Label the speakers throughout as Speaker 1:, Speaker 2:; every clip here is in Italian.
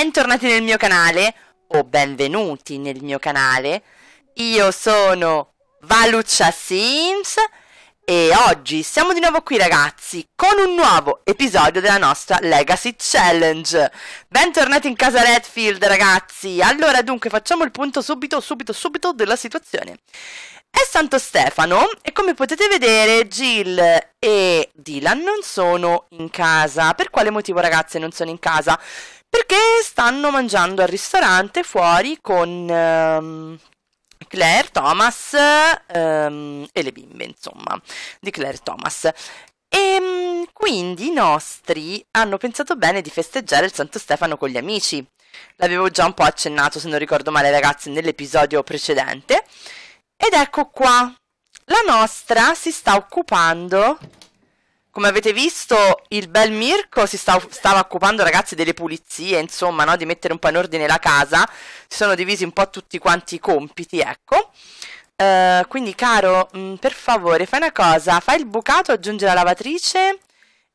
Speaker 1: Bentornati nel mio canale o benvenuti nel mio canale. Io sono Valuccia Sims e oggi siamo di nuovo qui ragazzi con un nuovo episodio della nostra Legacy Challenge. Bentornati in casa Redfield ragazzi. Allora dunque facciamo il punto subito subito subito della situazione. È Santo Stefano e come potete vedere Jill e Dylan non sono in casa. Per quale motivo ragazze non sono in casa? perché stanno mangiando al ristorante fuori con ehm, Claire, Thomas ehm, e le bimbe, insomma, di Claire e Thomas. E ehm, quindi i nostri hanno pensato bene di festeggiare il Santo Stefano con gli amici. L'avevo già un po' accennato, se non ricordo male, ragazzi, nell'episodio precedente. Ed ecco qua, la nostra si sta occupando come avete visto, il bel Mirko si sta, stava occupando, ragazzi, delle pulizie, insomma, no? di mettere un po' in ordine la casa. Si sono divisi un po' tutti quanti i compiti, ecco. Uh, quindi, caro, mh, mm, per favore, fai una cosa, fai il bucato, aggiungi la lavatrice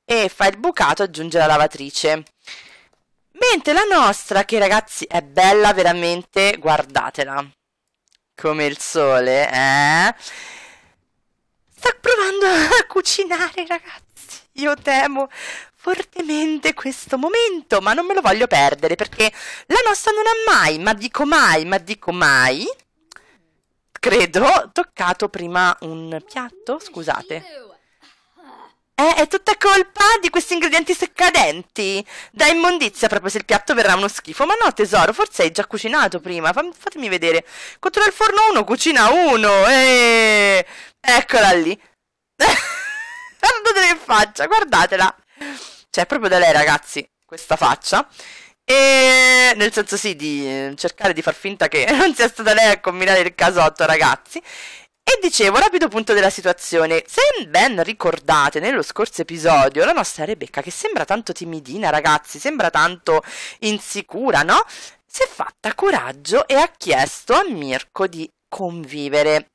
Speaker 1: e fai il bucato, aggiungi la lavatrice. Mentre la nostra, che ragazzi è bella veramente, guardatela, come il sole, eh? Sta provando a cucinare, ragazzi. Io temo fortemente questo momento, ma non me lo voglio perdere perché la nostra non ha mai, ma dico mai, ma dico mai, credo, toccato prima un piatto. Scusate. Eh, è tutta colpa di questi ingredienti seccadenti. Da immondizia proprio se il piatto verrà uno schifo. Ma no, tesoro, forse hai già cucinato prima. fatemi vedere. Controlla il forno 1, cucina 1. Eeeh. Eccola lì. Guardatela che faccia, guardatela. Cioè, proprio da lei, ragazzi, questa faccia. E nel senso sì, di cercare di far finta che non sia stata lei a combinare il casotto, ragazzi. E dicevo, rapido punto della situazione. Se ben ricordate, nello scorso episodio, la nostra Rebecca, che sembra tanto timidina, ragazzi, sembra tanto insicura, no? Si è fatta coraggio e ha chiesto a Mirko di convivere.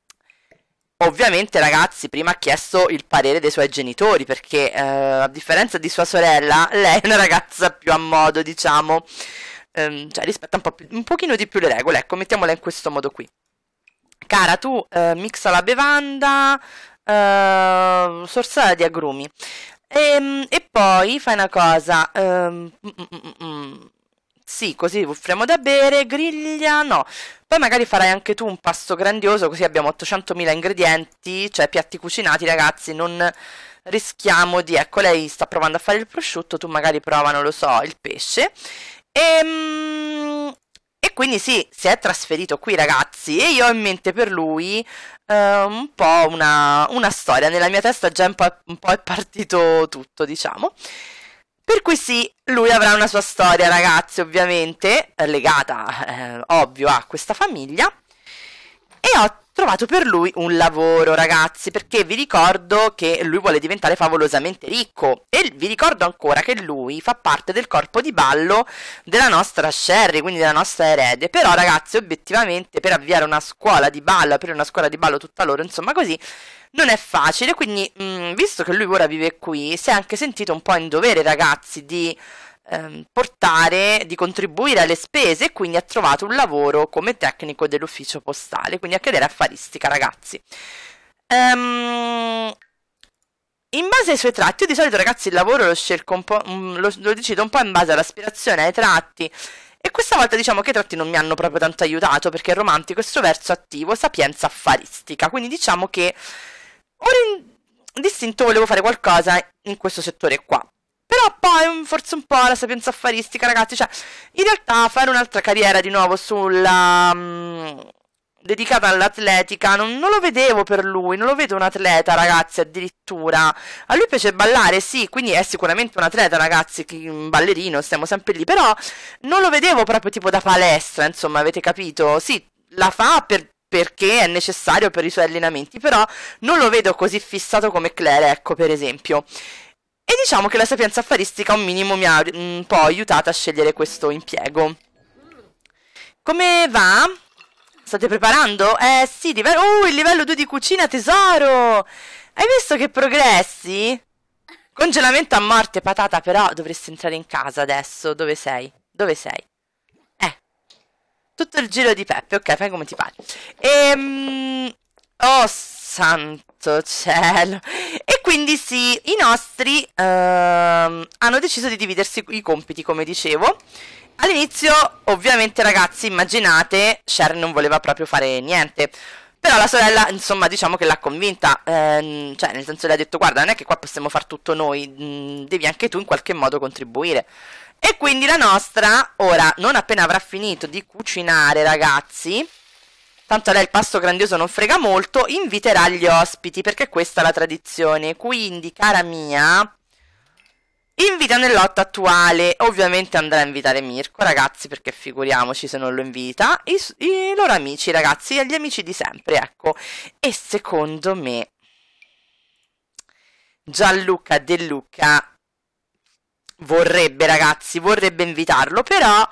Speaker 1: Ovviamente, ragazzi, prima ha chiesto il parere dei suoi genitori, perché eh, a differenza di sua sorella, lei è una ragazza più a modo, diciamo, ehm, cioè rispetta un, po più, un pochino di più le regole, ecco, mettiamola in questo modo qui. Cara, tu eh, mixa la bevanda, eh, sorsata di agrumi. E, e, poi fai una cosa, ehm, mm, mm, mm, sì, così offriamo da bere, griglia, no. Poi magari farai anche tu un pasto grandioso, così abbiamo 800.000 ingredienti, cioè piatti cucinati, ragazzi, non rischiamo di... Ecco, lei sta provando a fare il prosciutto, tu magari prova, non lo so, il pesce. E, ehm, e quindi sì, si è trasferito qui, ragazzi, e io ho in mente per lui eh, un po' una, una, storia. Nella mia testa già un po', un po' è partito tutto, diciamo. Per cui sì, lui avrà una sua storia, ragazzi, ovviamente, legata, eh, ovvio, a questa famiglia. E ho trovato per lui un lavoro, ragazzi, perché vi ricordo che lui vuole diventare favolosamente ricco e vi ricordo ancora che lui fa parte del corpo di ballo della nostra Sherry, quindi della nostra erede. Però, ragazzi, obiettivamente per avviare una scuola di ballo, aprire una scuola di ballo tutta loro, insomma, così non è facile, quindi mh, mm, visto che lui ora vive qui, si è anche sentito un po' in dovere, ragazzi, di Ehm, portare, di contribuire alle spese e quindi ha trovato un lavoro come tecnico dell'ufficio postale, quindi a che vedere affaristica ragazzi. Um, in base ai suoi tratti, io di solito ragazzi il lavoro lo scelgo un po', mm, lo, lo decido un po' in base all'aspirazione, ai tratti, e questa volta diciamo che i tratti non mi hanno proprio tanto aiutato perché è romantico e verso attivo, sapienza affaristica. Quindi diciamo che ora in distinto volevo fare qualcosa in questo settore qua. Però poi forse un po' la sapienza affaristica, ragazzi. Cioè, in realtà fare un'altra carriera di nuovo sulla... Mh, mm, dedicata all'atletica, non, non, lo vedevo per lui, non lo vedo un atleta, ragazzi, addirittura. A lui piace ballare, sì, quindi è sicuramente un atleta, ragazzi, un ballerino, stiamo sempre lì, però non lo vedevo proprio tipo da palestra, insomma, avete capito? Sì, la fa per, perché è necessario per i suoi allenamenti, però non lo vedo così fissato come Claire, ecco, per esempio. E diciamo che la sapienza affaristica un minimo mi ha mm, un po' aiutato a scegliere questo impiego. Come va? State preparando? Eh sì, livello... Oh, uh, il livello 2 di cucina, tesoro! Hai visto che progressi? Congelamento a morte, patata, però dovresti entrare in casa adesso. Dove sei? Dove sei? Eh. Tutto il giro di Peppe, ok, fai come ti pare. Ehm... Oh, santo cielo quindi sì, i nostri uh, hanno deciso di dividersi i compiti, come dicevo. All'inizio, ovviamente, ragazzi, immaginate, Sharon non voleva proprio fare niente. Però la sorella, insomma, diciamo che l'ha convinta, ehm, cioè nel senso le ha detto guarda, non è che qua possiamo far tutto noi, mh, mm, devi anche tu in qualche modo contribuire. E quindi la nostra, ora, non appena avrà finito di cucinare, ragazzi, tanto lei il pasto grandioso non frega molto, inviterà gli ospiti, perché questa è la tradizione. Quindi, cara mia, invita nell'otto attuale. Ovviamente andrà a invitare Mirko, ragazzi, perché figuriamoci se non lo invita. I, i loro amici, ragazzi, gli amici di sempre, ecco. E secondo me, Gianluca De Luca vorrebbe, ragazzi, vorrebbe invitarlo, però...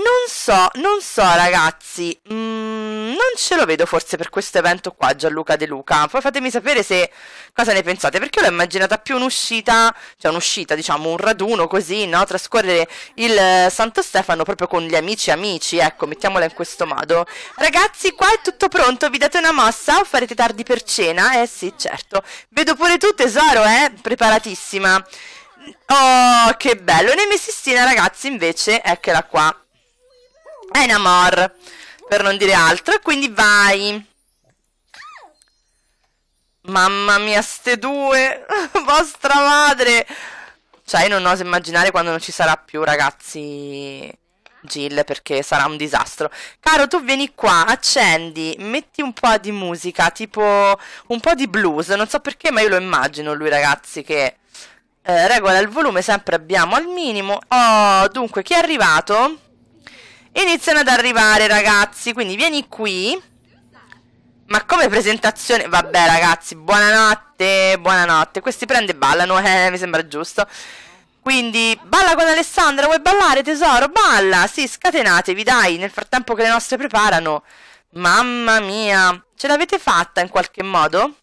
Speaker 1: Non so, non so ragazzi, mm, non ce lo vedo forse per questo evento qua Gianluca De Luca, poi fatemi sapere se cosa ne pensate, perché l'ho immaginata più un'uscita, cioè un'uscita diciamo, un raduno così, no? Trascorrere il eh, Santo Stefano proprio con gli amici amici, ecco, mettiamola in questo modo. Ragazzi, qua è tutto pronto, vi date una mossa o farete tardi per cena? Eh sì, certo. Vedo pure tu tesoro, eh, preparatissima. Oh, che bello, Nemesistina ragazzi invece, eccola qua. Enamor, per non dire altro, e quindi vai. Mamma mia, ste due, vostra madre. Cioè, io non oso immaginare quando non ci sarà più, ragazzi, Jill, perché sarà un disastro. Caro, tu vieni qua, accendi, metti un po' di musica, tipo un po' di blues. Non so perché, ma io lo immagino lui, ragazzi, che eh, regola il volume sempre abbiamo al minimo. Oh, dunque, chi è arrivato? Iniziano ad arrivare ragazzi Quindi vieni qui Ma come presentazione Vabbè ragazzi buonanotte Buonanotte Questi prende e ballano eh, Mi sembra giusto quindi balla con Alessandra, vuoi ballare tesoro? Balla, sì, scatenatevi, dai, nel frattempo che le nostre preparano. Mamma mia, ce l'avete fatta in qualche modo?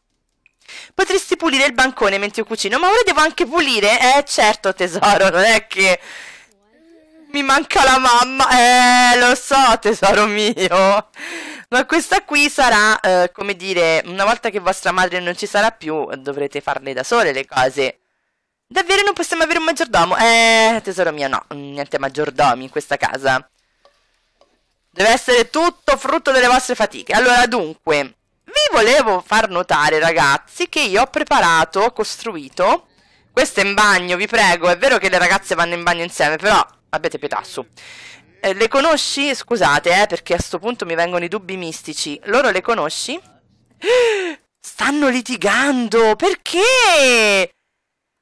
Speaker 1: Potresti pulire il bancone mentre io cucino, ma ora devo anche pulire? Eh certo tesoro, non è che... Mi manca la mamma. Eh, lo so, tesoro mio. Ma questa qui sarà, eh, come dire, una volta che vostra madre non ci sarà più, dovrete farle da sole le cose. Davvero non possiamo avere un maggiordomo? Eh, tesoro mio, no. Niente maggiordomi in questa casa. Deve essere tutto frutto delle vostre fatiche. Allora, dunque, vi volevo far notare, ragazzi, che io ho preparato, ho costruito... Questo è in bagno, vi prego. È vero che le ragazze vanno in bagno insieme, però abbiate pietà su. Eh, le conosci? Scusate, eh, perché a sto punto mi vengono i dubbi mistici. Loro le conosci? Stanno litigando! Perché?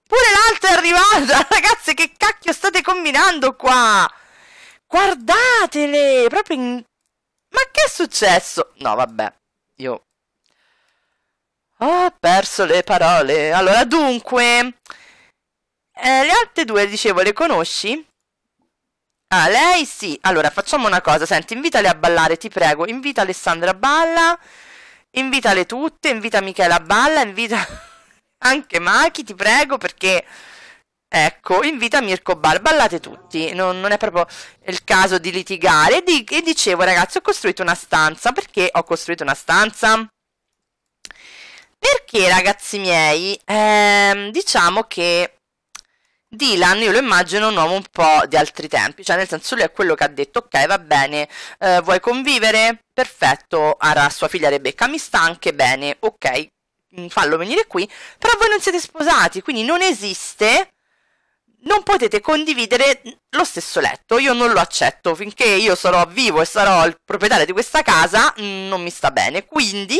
Speaker 1: Pure l'altra è arrivata! Ragazze, che cacchio state combinando qua? Guardatele! Proprio in... Ma che è successo? No, vabbè. Io... Ho perso le parole. Allora, dunque... Eh, le altre due, dicevo, le conosci? Ah, lei sì. Allora, facciamo una cosa. Senti, invitale a ballare, ti prego. Invita Alessandra a balla. Invitale tutte. Invita Michela a balla. Invita anche Maki, ti prego, perché... Ecco, invita Mirko Bar. Ballate tutti. Non, non è proprio il caso di litigare. E, di, e dicevo, ragazzi, ho costruito una stanza. Perché ho costruito una stanza? Perché, ragazzi miei, ehm, diciamo che Dylan io lo immagino un uomo un po' di altri tempi, cioè nel senso lui è quello che ha detto ok va bene, eh, vuoi convivere? Perfetto, Ara sua figlia Rebecca mi sta anche bene, ok, mm, fallo venire qui, però voi non siete sposati, quindi non esiste, non potete condividere lo stesso letto, io non lo accetto, finché io sarò vivo e sarò il proprietario di questa casa mm, non mi sta bene, quindi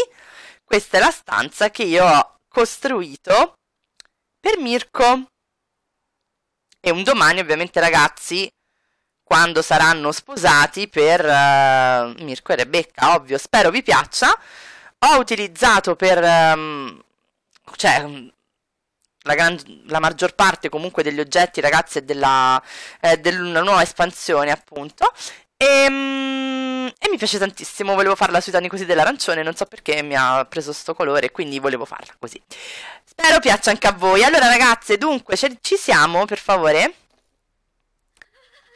Speaker 1: questa è la stanza che io ho costruito per Mirko e un domani ovviamente ragazzi quando saranno sposati per uh, Mirko e Rebecca, ovvio, spero vi piaccia. Ho utilizzato per um, cioè la, gran, la, maggior parte comunque degli oggetti, ragazzi, e della, eh, della nuova espansione, appunto. E, mm, e, mi piace tantissimo, volevo farla sui toni così dell'arancione, non so perché mi ha preso sto colore, quindi volevo farla così. Spero piaccia anche a voi. Allora, ragazze, dunque, ci siamo, per favore?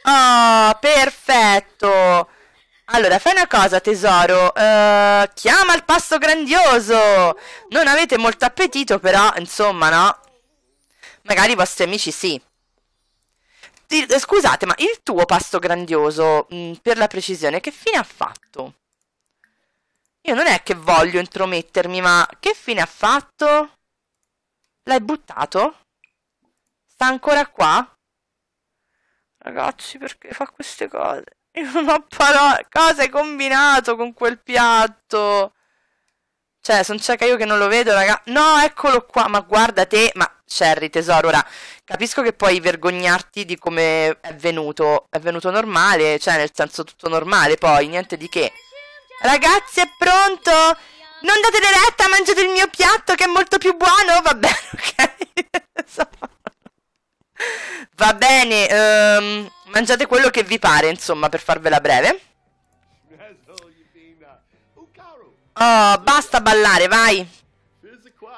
Speaker 1: Oh, perfetto! Allora, fai una cosa, tesoro. Uh, chiama il pasto grandioso! Non avete molto appetito, però, insomma, no? Magari i vostri amici sì. Ti, eh, scusate, ma il tuo pasto grandioso, mh, mm, per la precisione, che fine ha fatto? Io non è che voglio intromettermi, ma che fine ha fatto? L'hai buttato? Sta ancora qua? Ragazzi, perché fa queste cose? Io non ho parole. Cosa hai combinato con quel piatto? Cioè, sono cieca io che non lo vedo, raga. No, eccolo qua. Ma guarda te. Ma, Sherry, tesoro, ora capisco che puoi vergognarti di come è venuto. È venuto normale, cioè, nel senso tutto normale, poi, niente di che. Ragazzi, è pronto? Non date retta, mangiate il mio piatto che è molto più buono. Va bene, ok. Va bene, um, mangiate quello che vi pare, insomma, per farvela breve. Oh, basta ballare, vai.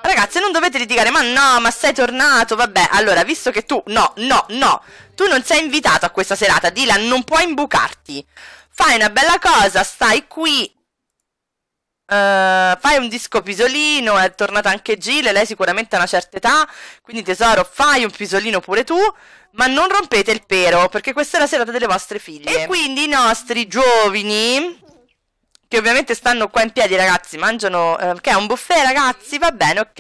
Speaker 1: Ragazzi, non dovete litigare. Ma no, ma sei tornato. Vabbè, allora, visto che tu... No, no, no. Tu non sei invitato a questa serata. Dylan, non puoi imbucarti. Fai una bella cosa, stai qui Uh, fai un disco pisolino, è tornata anche Gile, lei sicuramente ha una certa età, quindi tesoro, fai un pisolino pure tu, ma non rompete il pero, perché questa è la serata delle vostre figlie. E quindi i nostri giovani, che ovviamente stanno qua in piedi ragazzi, mangiano, uh, che è un buffet ragazzi, va bene, ok.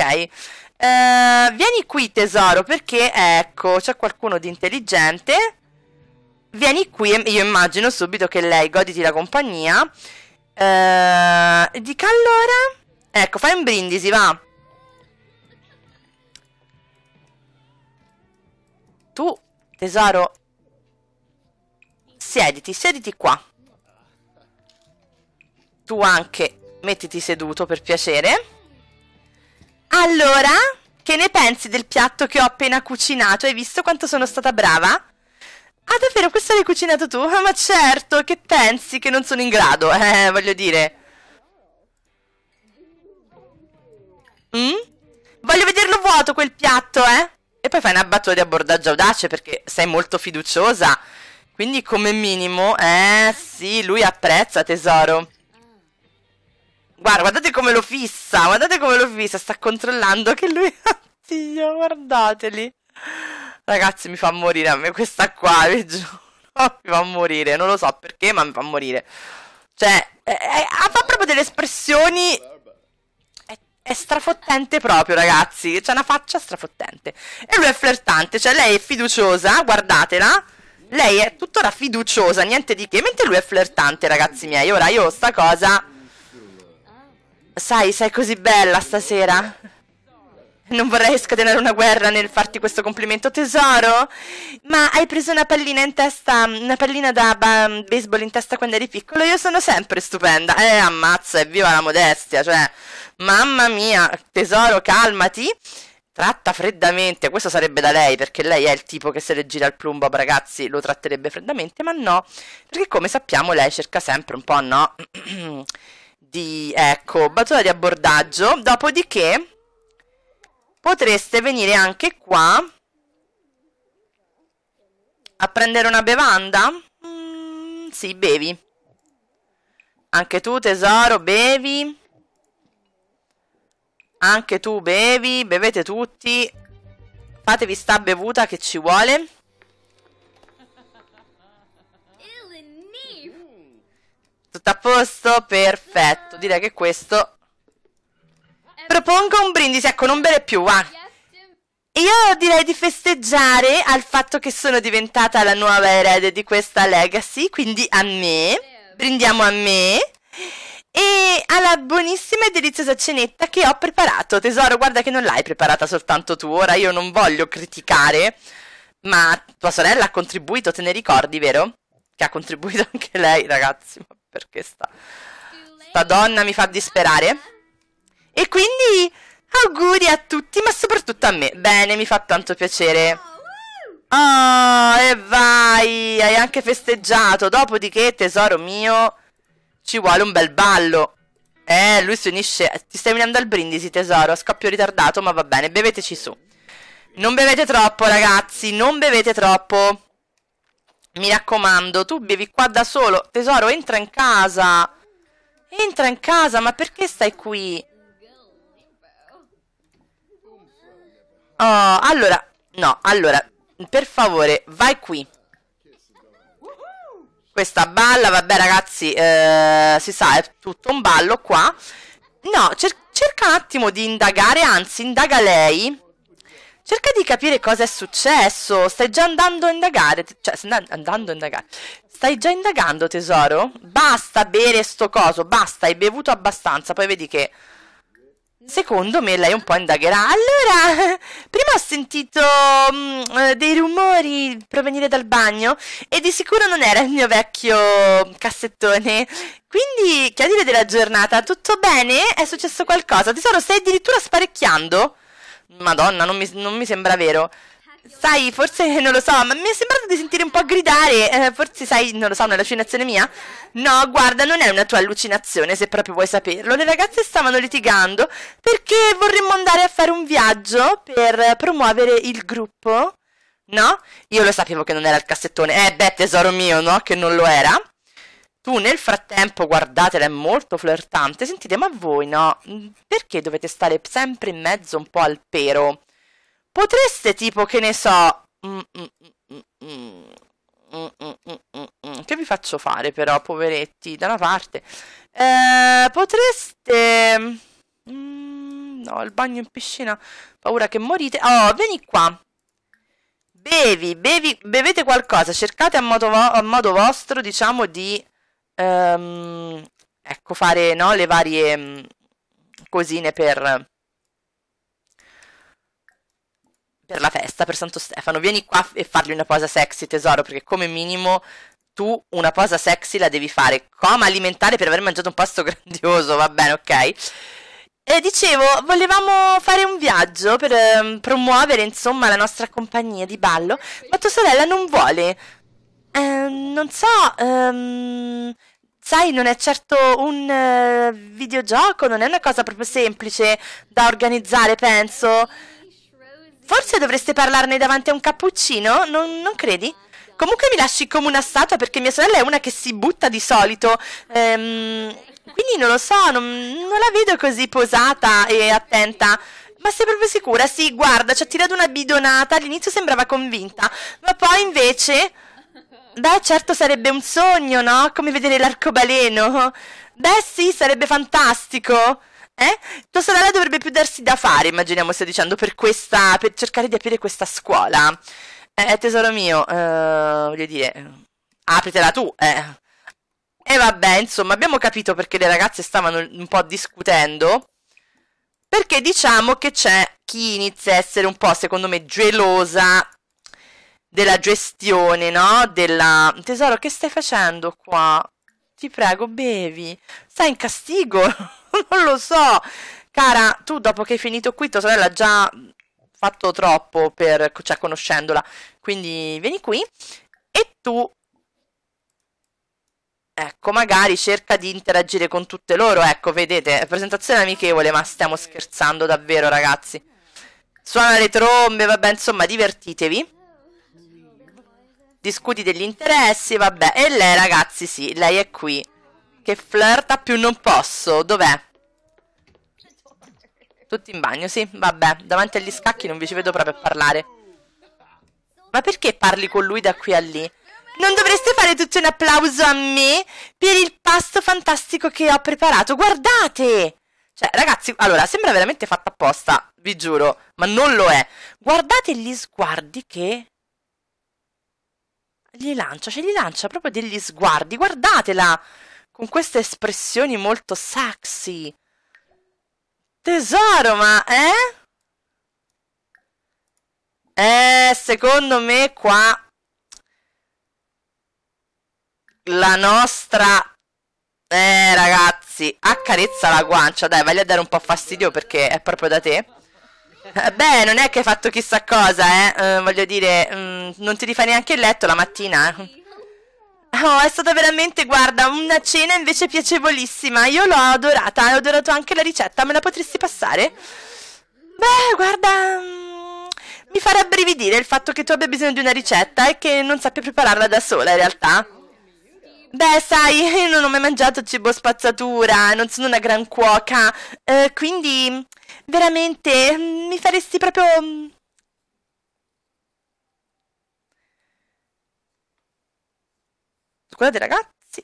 Speaker 1: Uh, vieni qui tesoro, perché ecco, c'è qualcuno di intelligente. Vieni qui, io immagino subito che lei goditi la compagnia. Eh, dica allora... Ecco, fai un brindisi, va. Tu, tesoro... Siediti, siediti qua. Tu anche mettiti seduto, per piacere. Allora, che ne pensi del piatto che ho appena cucinato? Hai visto quanto sono stata brava? Ah, davvero, questo l'hai cucinato tu? Ah, ma certo, che pensi che non sono in grado? Eh, voglio dire. Mm? Voglio vederlo vuoto quel piatto, eh? E poi fai una battuta di abbordaggio audace perché sei molto fiduciosa. Quindi come minimo, eh sì, lui apprezza tesoro. Guarda, guardate come lo fissa, guardate come lo fissa, sta controllando che lui... Oddio, guardateli. Ragazzi, mi fa morire a me questa qua, vi giuro. Mi fa morire, non lo so perché, ma mi fa morire. Cioè, è, eh, è, eh, fa proprio delle espressioni... È, è, strafottente proprio, ragazzi. C'è una faccia strafottente. E lui è flirtante, cioè lei è fiduciosa, guardatela. Lei è tuttora fiduciosa, niente di che. Mentre lui è flirtante, ragazzi miei. Ora, io sta cosa... Sai, sei così bella stasera. Non vorrei scatenare una guerra nel farti questo complimento tesoro, ma hai preso una pallina in testa, una pallina da ba- baseball in testa quando eri piccolo, io sono sempre stupenda. Eh, ammazza, evviva la modestia, cioè, mamma mia, tesoro, calmati. Tratta freddamente, questo sarebbe da lei perché lei è il tipo che se le gira il plumbo ragazzi lo tratterebbe freddamente, ma no, perché come sappiamo lei cerca sempre un po', no, di, ecco, battuta di abbordaggio, dopodiché potreste venire anche qua a prendere una bevanda? Mm, sì, bevi. Anche tu, tesoro, bevi. Anche tu bevi, bevete tutti. Fatevi sta bevuta che ci vuole. Tutto a posto? Perfetto. Direi che questo Propongo un brindisi, ecco, non bere più, va. Io direi di festeggiare al fatto che sono diventata la nuova erede di questa legacy, quindi a me. Brindiamo a me. E alla buonissima e deliziosa cenetta che ho preparato. Tesoro, guarda che non l'hai preparata soltanto tu. Ora io non voglio criticare, ma tua sorella ha contribuito, te ne ricordi, vero? Che ha contribuito anche lei, ragazzi. Ma perché sta... Sta donna mi fa disperare. Ah quindi auguri a tutti, ma soprattutto a me. Bene, mi fa tanto piacere. Oh, e vai! Hai anche festeggiato. Dopodiché, tesoro mio, ci vuole un bel ballo. Eh, lui si unisce. Ti stai venendo al brindisi, tesoro. Scoppio ritardato, ma va bene. Beveteci su. Non bevete troppo, ragazzi. Non bevete troppo. Mi raccomando, tu bevi qua da solo. Tesoro, entra in casa. Entra in casa, ma perché stai qui? Oh, allora, no, allora, per favore, vai qui. Questa balla, vabbè ragazzi, eh, si sa, è tutto un ballo qua. No, cer cerca un attimo di indagare, anzi, indaga lei. Cerca di capire cosa è successo. Stai già andando a indagare. Cioè, stai andando a indagare. Stai già indagando, tesoro? Basta bere sto coso, basta, hai bevuto abbastanza. Poi vedi che... Secondo me lei un po' indagherà. Allora, prima ho sentito mh, mm, eh, dei rumori provenire dal bagno e di sicuro non era il mio vecchio cassettone. Quindi, che a dire della giornata, tutto bene? È successo qualcosa? Tesoro, stai addirittura sparecchiando? Madonna, non mi, non mi sembra vero. Sai, forse non lo so, ma mi è sembrato di sentire un po' gridare. Eh, forse, sai, non lo so, un'allucinazione mia? No, guarda, non è una tua allucinazione, se proprio vuoi saperlo. Le ragazze stavano litigando perché vorremmo andare a fare un viaggio per promuovere il gruppo. No? Io lo sapevo che non era il cassettone. Eh, beh, tesoro mio, no? Che non lo era. Tu nel frattempo, guardatela, è molto flirtante. Sentite, ma voi no? Perché dovete stare sempre in mezzo un po' al pero? Potreste tipo, che ne so... che vi faccio fare però, poveretti? Da una parte... Eh, potreste... no, il bagno in piscina. Paura che morite. Oh, vieni qua. Bevi, bevi, bevete qualcosa. Cercate a modo, a modo vostro, diciamo, di... Um, ecco, fare no, le varie cosine per per la festa, per Santo Stefano, vieni qua e fargli una posa sexy, tesoro, perché come minimo tu una posa sexy la devi fare. Coma alimentare per aver mangiato un pasto grandioso, va bene, ok? E dicevo, volevamo fare un viaggio per ehm, promuovere, insomma, la nostra compagnia di ballo, ma tua sorella non vuole. Ehm, non so, ehm, sai, non è certo un eh, videogioco, non è una cosa proprio semplice da organizzare, penso. Forse dovreste parlarne davanti a un cappuccino, non, non credi? Comunque mi lasci come una statua perché mia sorella è una che si butta di solito. Ehm, quindi non lo so, non, non la vedo così posata e attenta. Ma sei proprio sicura? Sì, guarda, ci ha tirato una bidonata, all'inizio sembrava convinta, ma poi invece... Beh, certo sarebbe un sogno, no? Come vedere l'arcobaleno. Beh, sì, sarebbe fantastico. Eh? Tua sorella dovrebbe più darsi da fare, immaginiamo stia dicendo, per, questa, per cercare di aprire questa scuola. Eh, tesoro mio, eh, voglio dire, apritela tu, eh. E vabbè, insomma, abbiamo capito perché le ragazze stavano un po' discutendo. Perché diciamo che c'è chi inizia a essere un po', secondo me, gelosa della gestione, no? Della... Tesoro, che stai facendo qua? Ti prego, bevi. Stai in castigo. non lo so. Cara, tu dopo che hai finito qui, tua sorella ha già fatto troppo per, cioè, conoscendola. Quindi vieni qui e tu Ecco, magari cerca di interagire con tutte loro. Ecco, vedete, presentazione amichevole, ma stiamo scherzando davvero, ragazzi. Suona le trombe, vabbè, insomma, divertitevi. Discuti degli interessi, vabbè. E lei, ragazzi, sì, lei è qui. Che flirta più non posso. Dov'è? Tutti in bagno, sì. Vabbè, davanti agli scacchi non vi ci vedo proprio a parlare. Ma perché parli con lui da qui a lì? Non dovreste fare tutto un applauso a me per il pasto fantastico che ho preparato. Guardate! Cioè, ragazzi, allora, sembra veramente fatta apposta, vi giuro, ma non lo è. Guardate gli sguardi che... Gli lancia, cioè gli lancia proprio degli sguardi. Guardatela! con queste espressioni molto sexy. Tesoro, ma eh? Eh, secondo me qua la nostra eh ragazzi, accarezza la guancia, dai, vai a dare un po' fastidio perché è proprio da te. Eh, beh, non è che hai fatto chissà cosa, eh. eh voglio dire, mh, mm, non ti rifai neanche il letto la mattina. Eh. Oh, è stata veramente, guarda, una cena invece piacevolissima. Io l'ho adorata, ho adorato anche la ricetta. Me la potresti passare? Beh, guarda... Mm, mi fa rabbrividire il fatto che tu abbia bisogno di una ricetta e che non sappia prepararla da sola, in realtà. Beh, sai, io non ho mai mangiato cibo spazzatura, non sono una gran cuoca, eh, quindi veramente mm, mi faresti proprio mm, dei ragazzi,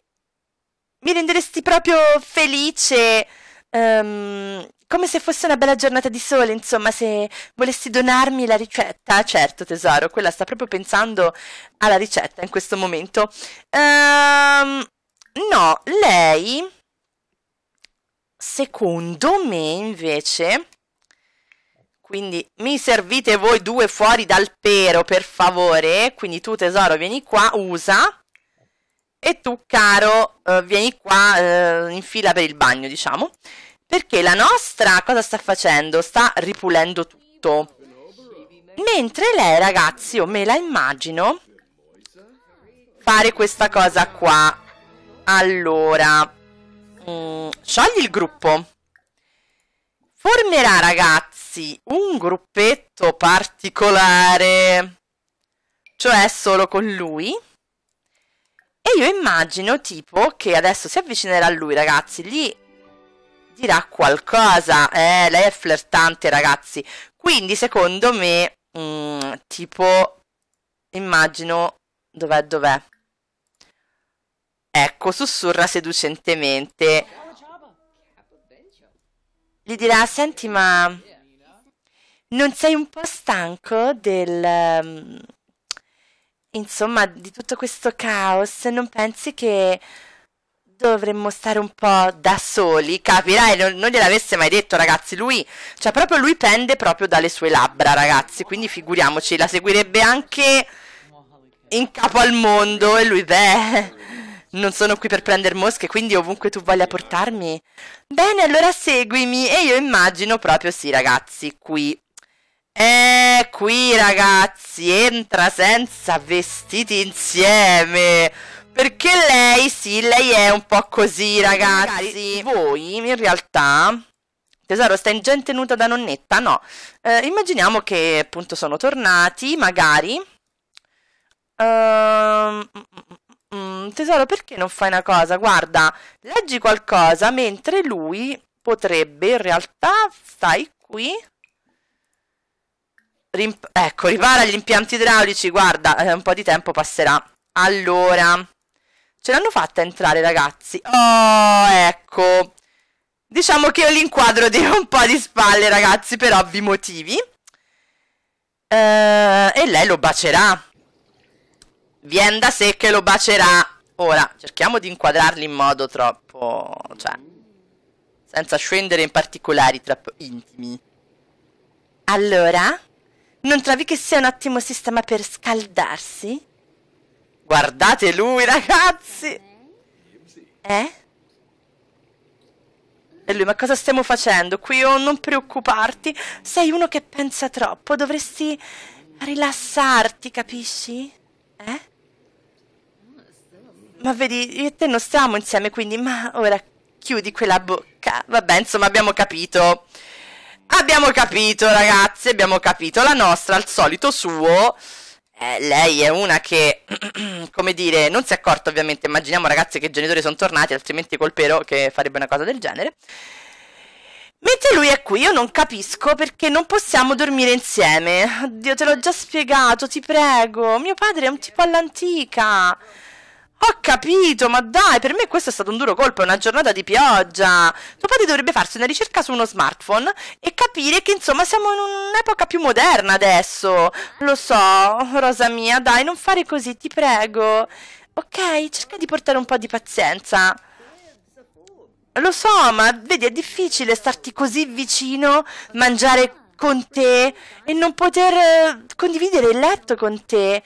Speaker 1: mi renderesti proprio felice, um, come se fosse una bella giornata di sole, insomma, se volessi donarmi la ricetta. Certo tesoro, quella sta proprio pensando alla ricetta in questo momento. Um, no, lei, secondo me invece... Quindi mi servite voi due fuori dal pero, per favore. Quindi tu tesoro vieni qua, usa. E tu, caro, eh, vieni qua eh, in fila per il bagno, diciamo. Perché la nostra cosa sta facendo? Sta ripulendo tutto. Mentre lei, ragazzi, io me la immagino fare questa cosa qua. Allora, mm, sciogli il gruppo. Formerà, ragazzi, un gruppetto particolare. Cioè solo con lui. E io immagino tipo che adesso si avvicinerà a lui, ragazzi, gli dirà qualcosa. Eh, lei è flirtante, ragazzi. Quindi, secondo me, mh, mm, tipo, immagino... Dov'è, dov'è? Ecco, sussurra seducentemente. Gli dirà, senti, ma... Non sei un po' stanco del mm, insomma, di tutto questo caos, non pensi che dovremmo stare un po' da soli? Capirai, non, non gliel'avesse mai detto, ragazzi. Lui, cioè, proprio lui pende proprio dalle sue labbra, ragazzi. Quindi figuriamoci, la seguirebbe anche in capo al mondo. E lui, beh, non sono qui per prendere mosche, quindi ovunque tu voglia portarmi. Bene, allora seguimi. E io immagino proprio, sì, ragazzi, qui eh, qui ragazzi, entra senza vestiti insieme. Perché lei, sì, lei è un po' così, ragazzi. Magari voi, in realtà... Tesoro, stai già in tenuta da nonnetta? No. Eh, immaginiamo che appunto sono tornati, magari... Ehm... Mm, mm, mm, tesoro, perché non fai una cosa? Guarda, leggi qualcosa mentre lui potrebbe in realtà, stai qui, Rimp ecco, ripara gli impianti idraulici, guarda, eh, un po' di tempo passerà. Allora, ce l'hanno fatta entrare ragazzi? Oh, ecco. Diciamo che io li inquadro di un po' di spalle ragazzi, per ovvi motivi. Eh, e lei lo bacerà. Vien da sé che lo bacerà. Ora, cerchiamo di inquadrarli in modo troppo... cioè... senza scendere in particolari troppo intimi. Allora... Non trovi che sia un ottimo sistema per scaldarsi? Guardate lui, ragazzi! Eh? E lui, ma cosa stiamo facendo qui? Oh, non preoccuparti, sei uno che pensa troppo, dovresti rilassarti, capisci? Eh? Ma vedi, io e te non stiamo insieme, quindi, ma ora chiudi quella bocca. Vabbè, insomma, abbiamo capito. Abbiamo capito, ragazzi, abbiamo capito. La nostra, al solito suo... Eh, lei è una che, come dire, non si è accorta ovviamente, immaginiamo ragazzi che i genitori sono tornati, altrimenti colpero che farebbe una cosa del genere. Mentre lui è qui, io non capisco perché non possiamo dormire insieme. Oddio, te l'ho già spiegato, ti prego. Mio padre è un tipo all'antica. Ho capito, ma dai, per me questo è stato un duro colpo, è una giornata di pioggia. Tuo padre dovrebbe farsi una ricerca su uno smartphone e capire che insomma siamo in un'epoca più moderna adesso. Lo so, Rosa mia, dai, non fare così, ti prego. Ok, cerca di portare un po' di pazienza. Lo so, ma vedi, è difficile starti così vicino, mangiare con te e non poter eh, condividere il letto con te.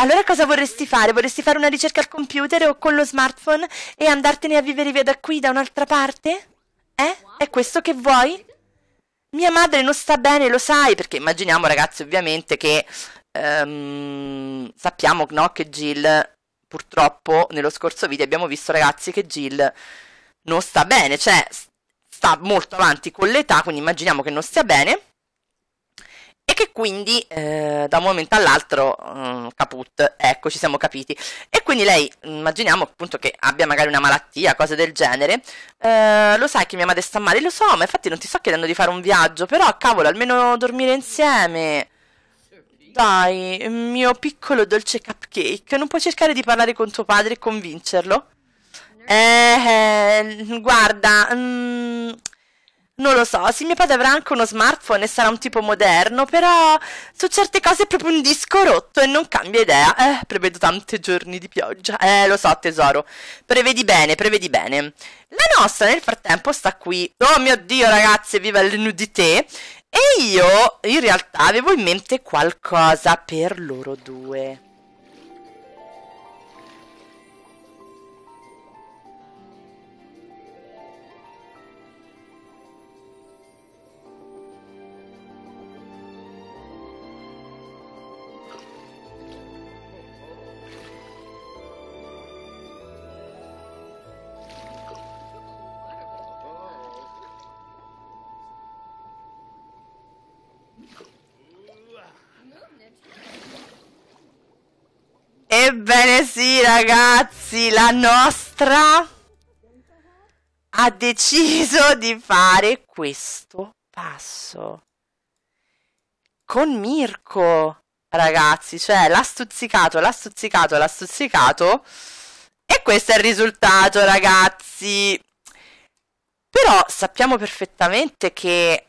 Speaker 1: Allora cosa vorresti fare? Vorresti fare una ricerca al computer o con lo smartphone e andartene a vivere via da qui, da un'altra parte? Eh? È questo che vuoi? Mia madre non sta bene, lo sai, perché immaginiamo ragazzi ovviamente che um, sappiamo no, che Jill, purtroppo nello scorso video abbiamo visto ragazzi che Jill non sta bene, cioè sta molto avanti con l'età, quindi immaginiamo che non stia bene e che quindi eh, da un momento all'altro mh, mm, caput, ecco ci siamo capiti. E quindi lei, mm, immaginiamo appunto che abbia magari una malattia, cose del genere, eh, lo sai che mia madre sta male, lo so, ma infatti non ti sto chiedendo di fare un viaggio, però cavolo, almeno dormire insieme. Dai, mio piccolo dolce cupcake, non puoi cercare di parlare con tuo padre e convincerlo? Eh, eh guarda, mh, mm, non lo so, se mio padre avrà anche uno smartphone e sarà un tipo moderno, però su certe cose è proprio un disco rotto e non cambia idea. Eh, prevedo tanti giorni di pioggia. Eh, lo so tesoro, prevedi bene, prevedi bene. La nostra nel frattempo sta qui. Oh mio Dio ragazze, viva le nudité! E io in realtà avevo in mente qualcosa per loro due. Ebbene sì ragazzi, la nostra ha deciso di fare questo passo. Con Mirko, ragazzi, cioè l'ha stuzzicato, l'ha stuzzicato, l'ha stuzzicato. E questo è il risultato, ragazzi. Però sappiamo perfettamente che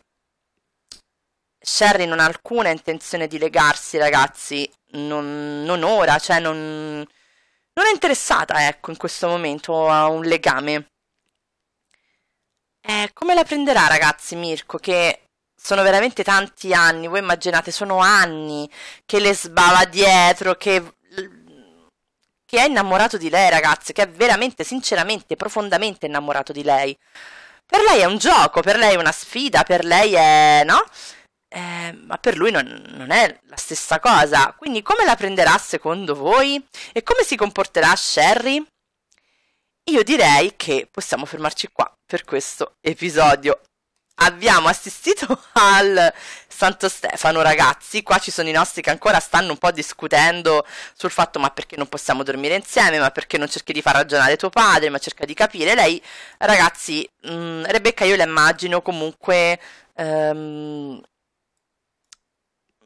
Speaker 1: Sherry non ha alcuna intenzione di legarsi, ragazzi, non, non ora, cioè non, non è interessata, ecco, in questo momento a un legame. Eh, come la prenderà, ragazzi, Mirko? Che sono veramente tanti anni, voi immaginate, sono anni che le sbava dietro, che, che è innamorato di lei, ragazzi, che è veramente, sinceramente, profondamente innamorato di lei. Per lei è un gioco, per lei è una sfida, per lei è... no? Eh, ma per lui non, non, è la stessa cosa. Quindi come la prenderà secondo voi? E come si comporterà Sherry? Io direi che possiamo fermarci qua per questo episodio. Abbiamo assistito al Santo Stefano, ragazzi. Qua ci sono i nostri che ancora stanno un po' discutendo sul fatto ma perché non possiamo dormire insieme, ma perché non cerchi di far ragionare tuo padre, ma cerca di capire. Lei, ragazzi, mh, mm, Rebecca io la immagino comunque... Um,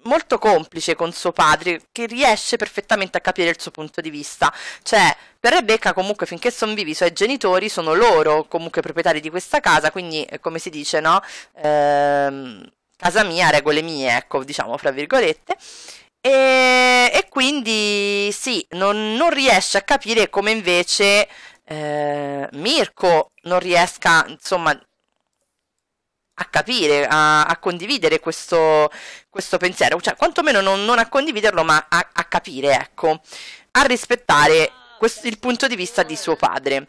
Speaker 1: molto complice con suo padre che riesce perfettamente a capire il suo punto di vista. Cioè, per Rebecca comunque finché sono vivi i suoi genitori sono loro comunque proprietari di questa casa, quindi eh, come si dice, no? Ehm, casa mia, regole mie, ecco, diciamo fra virgolette. E, e quindi sì, non, non, riesce a capire come invece eh, Mirko non riesca, insomma, a capire, a, a condividere questo, questo, pensiero, cioè quantomeno non, non a condividerlo ma a, a capire, ecco, a rispettare questo, il punto di vista di suo padre.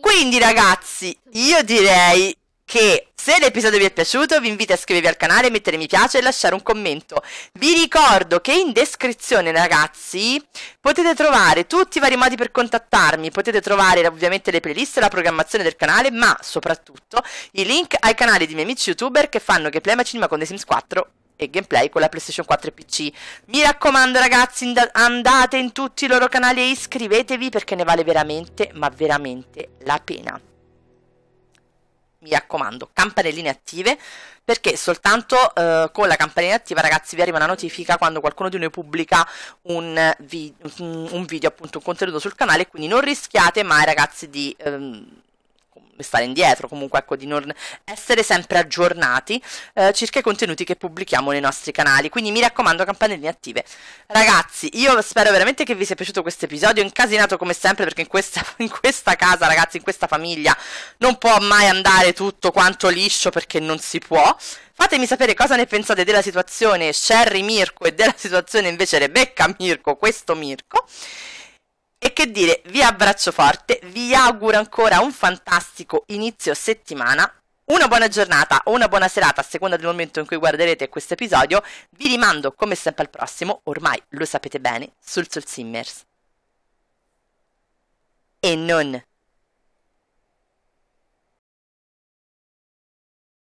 Speaker 1: Quindi ragazzi, io direi che se l'episodio vi è piaciuto vi invito a iscrivervi al canale, mettere mi piace e lasciare un commento. Vi ricordo che in descrizione ragazzi potete trovare tutti i vari modi per contattarmi, potete trovare ovviamente le playlist, la programmazione del canale ma soprattutto i link ai canali di miei amici youtuber che fanno gameplay ma cinema con The Sims 4 e gameplay con la PlayStation 4 e PC. Mi raccomando ragazzi, andate in tutti i loro canali e iscrivetevi perché ne vale veramente, ma veramente la pena mi raccomando, campanelline attive, perché soltanto eh, con la campanellina attiva, ragazzi, vi arriva una notifica quando qualcuno di noi pubblica un, vi un video, appunto, un contenuto sul canale, quindi non rischiate mai, ragazzi, di... Ehm, stare indietro, comunque ecco, di non essere sempre aggiornati eh, circa i contenuti che pubblichiamo nei nostri canali. Quindi mi raccomando, campanelline attive. Ragazzi, io spero veramente che vi sia piaciuto questo episodio, incasinato come sempre, perché in questa, in questa casa, ragazzi, in questa famiglia, non può mai andare tutto quanto liscio perché non si può. Fatemi sapere cosa ne pensate della situazione Sherry Mirko e della situazione invece Rebecca Mirko, questo Mirko. E che dire, vi abbraccio forte, vi auguro ancora un fantastico inizio settimana. Una buona giornata o una buona serata a seconda del momento in cui guarderete questo episodio. Vi rimando come sempre al prossimo, ormai lo sapete bene, sul Soul Simmers. E non